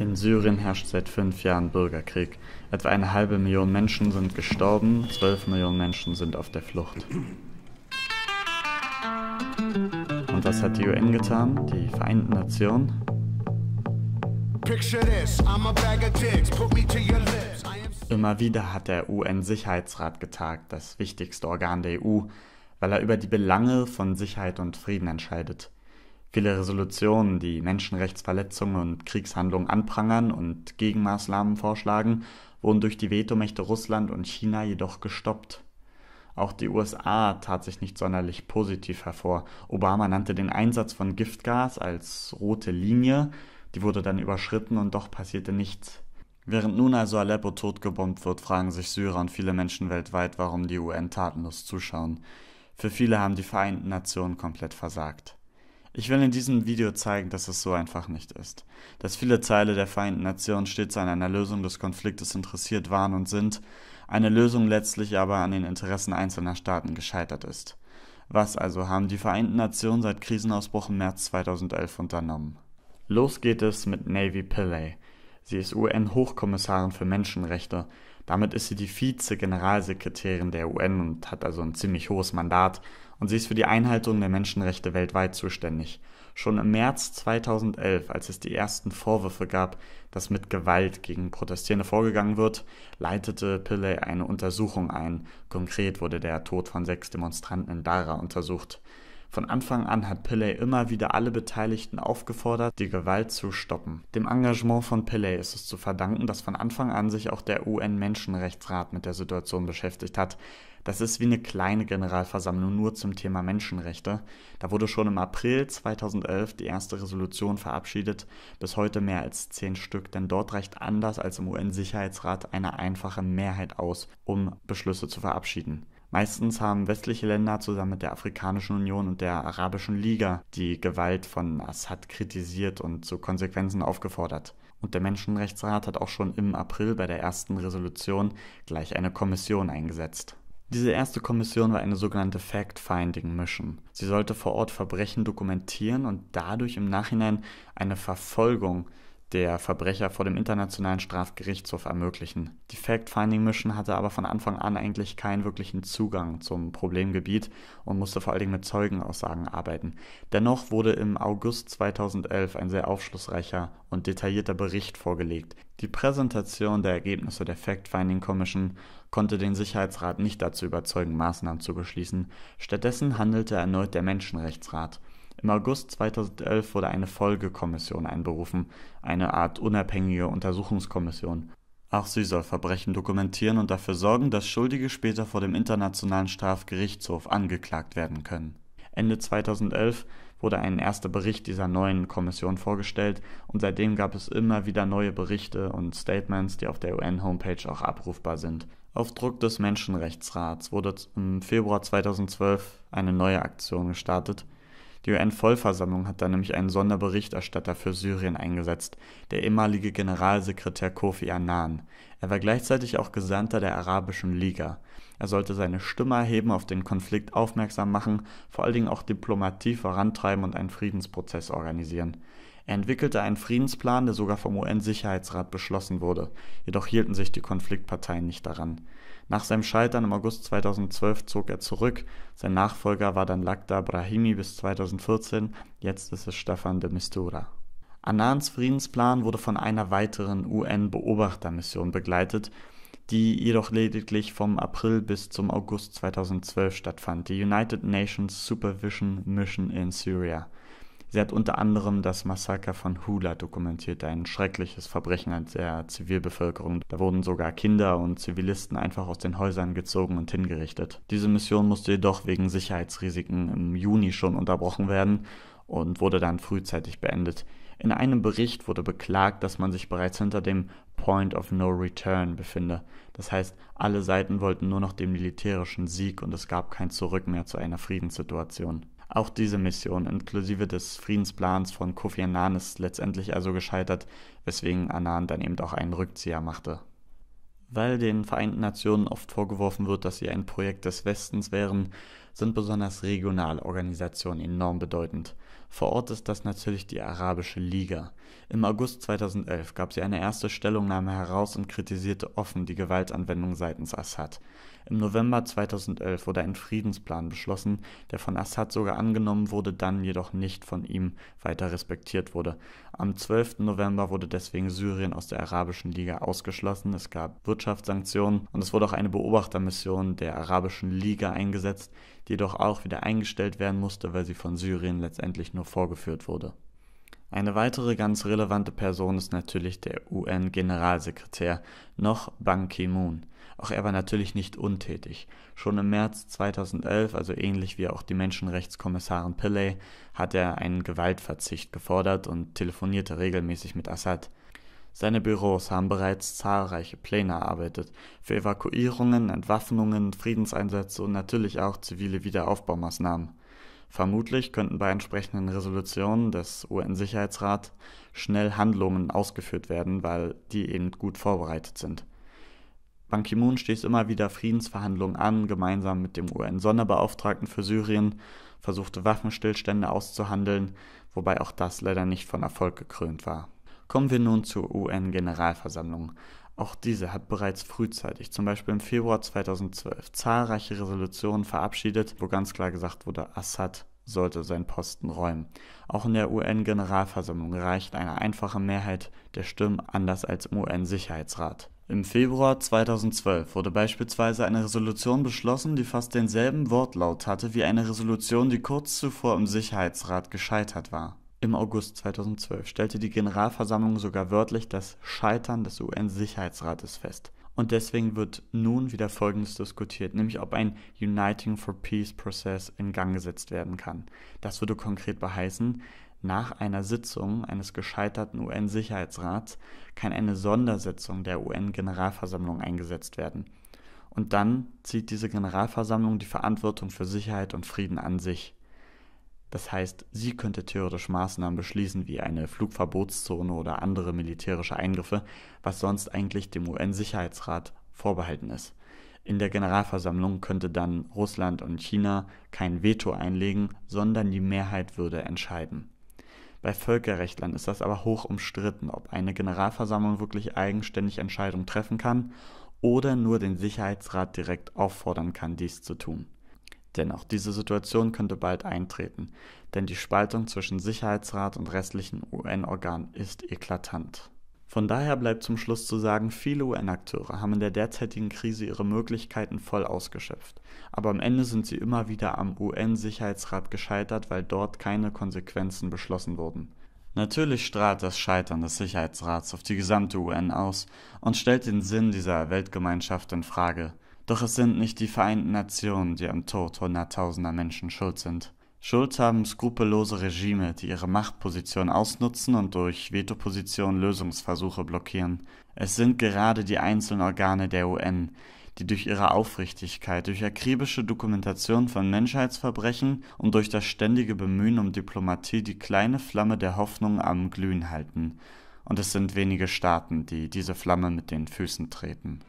In Syrien herrscht seit fünf Jahren Bürgerkrieg. Etwa eine halbe Million Menschen sind gestorben, zwölf Millionen Menschen sind auf der Flucht. Und was hat die UN getan, die Vereinten Nationen? Immer wieder hat der UN-Sicherheitsrat getagt, das wichtigste Organ der EU, weil er über die Belange von Sicherheit und Frieden entscheidet. Viele Resolutionen, die Menschenrechtsverletzungen und Kriegshandlungen anprangern und Gegenmaßnahmen vorschlagen, wurden durch die Vetomächte Russland und China jedoch gestoppt. Auch die USA tat sich nicht sonderlich positiv hervor. Obama nannte den Einsatz von Giftgas als rote Linie, die wurde dann überschritten und doch passierte nichts. Während nun also Aleppo totgebombt wird, fragen sich Syrer und viele Menschen weltweit, warum die UN tatenlos zuschauen. Für viele haben die Vereinten Nationen komplett versagt. Ich will in diesem Video zeigen, dass es so einfach nicht ist. Dass viele Teile der Vereinten Nationen stets an einer Lösung des Konfliktes interessiert waren und sind, eine Lösung letztlich aber an den Interessen einzelner Staaten gescheitert ist. Was also haben die Vereinten Nationen seit Krisenausbruch im März 2011 unternommen? Los geht es mit Navy Pillay. Sie ist UN-Hochkommissarin für Menschenrechte damit ist sie die Vize-Generalsekretärin der UN und hat also ein ziemlich hohes Mandat und sie ist für die Einhaltung der Menschenrechte weltweit zuständig. Schon im März 2011, als es die ersten Vorwürfe gab, dass mit Gewalt gegen Protestierende vorgegangen wird, leitete Pillay eine Untersuchung ein. Konkret wurde der Tod von sechs Demonstranten in Dara untersucht. Von Anfang an hat Pillay immer wieder alle Beteiligten aufgefordert, die Gewalt zu stoppen. Dem Engagement von Pillay ist es zu verdanken, dass von Anfang an sich auch der UN-Menschenrechtsrat mit der Situation beschäftigt hat. Das ist wie eine kleine Generalversammlung nur zum Thema Menschenrechte. Da wurde schon im April 2011 die erste Resolution verabschiedet, bis heute mehr als zehn Stück, denn dort reicht anders als im UN-Sicherheitsrat eine einfache Mehrheit aus, um Beschlüsse zu verabschieden. Meistens haben westliche Länder zusammen mit der Afrikanischen Union und der Arabischen Liga die Gewalt von Assad kritisiert und zu Konsequenzen aufgefordert. Und der Menschenrechtsrat hat auch schon im April bei der ersten Resolution gleich eine Kommission eingesetzt. Diese erste Kommission war eine sogenannte Fact-Finding Mission. Sie sollte vor Ort Verbrechen dokumentieren und dadurch im Nachhinein eine Verfolgung der Verbrecher vor dem Internationalen Strafgerichtshof ermöglichen. Die Fact-Finding-Mission hatte aber von Anfang an eigentlich keinen wirklichen Zugang zum Problemgebiet und musste vor allen Dingen mit Zeugenaussagen arbeiten. Dennoch wurde im August 2011 ein sehr aufschlussreicher und detaillierter Bericht vorgelegt. Die Präsentation der Ergebnisse der Fact-Finding-Commission konnte den Sicherheitsrat nicht dazu überzeugen, Maßnahmen zu beschließen. Stattdessen handelte erneut der Menschenrechtsrat. Im August 2011 wurde eine Folgekommission einberufen, eine Art unabhängige Untersuchungskommission. Auch sie soll Verbrechen dokumentieren und dafür sorgen, dass Schuldige später vor dem Internationalen Strafgerichtshof angeklagt werden können. Ende 2011 wurde ein erster Bericht dieser neuen Kommission vorgestellt und seitdem gab es immer wieder neue Berichte und Statements, die auf der UN-Homepage auch abrufbar sind. Auf Druck des Menschenrechtsrats wurde im Februar 2012 eine neue Aktion gestartet, die UN-Vollversammlung hat da nämlich einen Sonderberichterstatter für Syrien eingesetzt, der ehemalige Generalsekretär Kofi Annan. Er war gleichzeitig auch Gesandter der Arabischen Liga. Er sollte seine Stimme erheben, auf den Konflikt aufmerksam machen, vor allen Dingen auch Diplomatie vorantreiben und einen Friedensprozess organisieren. Er entwickelte einen Friedensplan, der sogar vom UN-Sicherheitsrat beschlossen wurde, jedoch hielten sich die Konfliktparteien nicht daran. Nach seinem Scheitern im August 2012 zog er zurück, sein Nachfolger war dann Lakhdar Brahimi bis 2014, jetzt ist es Stefan de Mistura. Anans Friedensplan wurde von einer weiteren UN-Beobachtermission begleitet, die jedoch lediglich vom April bis zum August 2012 stattfand, die United Nations Supervision Mission in Syria. Sie hat unter anderem das Massaker von Hula dokumentiert, ein schreckliches Verbrechen an der Zivilbevölkerung. Da wurden sogar Kinder und Zivilisten einfach aus den Häusern gezogen und hingerichtet. Diese Mission musste jedoch wegen Sicherheitsrisiken im Juni schon unterbrochen werden und wurde dann frühzeitig beendet. In einem Bericht wurde beklagt, dass man sich bereits hinter dem Point of No Return befinde. Das heißt, alle Seiten wollten nur noch den militärischen Sieg und es gab kein Zurück mehr zu einer Friedenssituation. Auch diese Mission inklusive des Friedensplans von Kofi Annan ist letztendlich also gescheitert, weswegen Annan dann eben auch einen Rückzieher machte. Weil den Vereinten Nationen oft vorgeworfen wird, dass sie ein Projekt des Westens wären, sind besonders regionale Organisationen enorm bedeutend. Vor Ort ist das natürlich die Arabische Liga. Im August 2011 gab sie eine erste Stellungnahme heraus und kritisierte offen die Gewaltanwendung seitens Assad. Im November 2011 wurde ein Friedensplan beschlossen, der von Assad sogar angenommen wurde, dann jedoch nicht von ihm weiter respektiert wurde. Am 12. November wurde deswegen Syrien aus der Arabischen Liga ausgeschlossen, es gab Wirtschaftssanktionen und es wurde auch eine Beobachtermission der Arabischen Liga eingesetzt, die jedoch auch wieder eingestellt werden musste, weil sie von Syrien letztendlich nur vorgeführt wurde. Eine weitere ganz relevante Person ist natürlich der UN-Generalsekretär, noch Ban Ki-moon. Auch er war natürlich nicht untätig. Schon im März 2011, also ähnlich wie auch die Menschenrechtskommissarin Pillay, hat er einen Gewaltverzicht gefordert und telefonierte regelmäßig mit Assad. Seine Büros haben bereits zahlreiche Pläne erarbeitet – für Evakuierungen, Entwaffnungen, Friedenseinsätze und natürlich auch zivile Wiederaufbaumaßnahmen. Vermutlich könnten bei entsprechenden Resolutionen des un sicherheitsrats schnell Handlungen ausgeführt werden, weil die eben gut vorbereitet sind. Ban Ki-moon stieß immer wieder Friedensverhandlungen an, gemeinsam mit dem UN-Sonderbeauftragten für Syrien, versuchte Waffenstillstände auszuhandeln, wobei auch das leider nicht von Erfolg gekrönt war Kommen wir nun zur UN-Generalversammlung. Auch diese hat bereits frühzeitig, zum Beispiel im Februar 2012, zahlreiche Resolutionen verabschiedet, wo ganz klar gesagt wurde, Assad sollte seinen Posten räumen. Auch in der UN-Generalversammlung reicht eine einfache Mehrheit der Stimmen anders als im UN-Sicherheitsrat. Im Februar 2012 wurde beispielsweise eine Resolution beschlossen, die fast denselben Wortlaut hatte wie eine Resolution, die kurz zuvor im Sicherheitsrat gescheitert war. Im August 2012 stellte die Generalversammlung sogar wörtlich das Scheitern des UN-Sicherheitsrates fest. Und deswegen wird nun wieder Folgendes diskutiert, nämlich ob ein Uniting for Peace Prozess in Gang gesetzt werden kann. Das würde konkret beheißen, nach einer Sitzung eines gescheiterten UN-Sicherheitsrats kann eine Sondersitzung der UN-Generalversammlung eingesetzt werden. Und dann zieht diese Generalversammlung die Verantwortung für Sicherheit und Frieden an sich. Das heißt, sie könnte theoretisch Maßnahmen beschließen wie eine Flugverbotszone oder andere militärische Eingriffe, was sonst eigentlich dem UN-Sicherheitsrat vorbehalten ist. In der Generalversammlung könnte dann Russland und China kein Veto einlegen, sondern die Mehrheit würde entscheiden. Bei Völkerrechtlern ist das aber hoch umstritten, ob eine Generalversammlung wirklich eigenständig Entscheidungen treffen kann oder nur den Sicherheitsrat direkt auffordern kann, dies zu tun. Denn auch diese Situation könnte bald eintreten, denn die Spaltung zwischen Sicherheitsrat und restlichen UN-Organen ist eklatant. Von daher bleibt zum Schluss zu sagen, viele UN-Akteure haben in der derzeitigen Krise ihre Möglichkeiten voll ausgeschöpft. Aber am Ende sind sie immer wieder am UN-Sicherheitsrat gescheitert, weil dort keine Konsequenzen beschlossen wurden. Natürlich strahlt das Scheitern des Sicherheitsrats auf die gesamte UN aus und stellt den Sinn dieser Weltgemeinschaft in Frage. Doch es sind nicht die Vereinten Nationen, die am Tod hunderttausender Menschen schuld sind. Schuld haben skrupellose Regime, die ihre Machtposition ausnutzen und durch Vetoposition Lösungsversuche blockieren. Es sind gerade die einzelnen Organe der UN, die durch ihre Aufrichtigkeit, durch akribische Dokumentation von Menschheitsverbrechen und durch das ständige Bemühen um Diplomatie die kleine Flamme der Hoffnung am Glühen halten. Und es sind wenige Staaten, die diese Flamme mit den Füßen treten.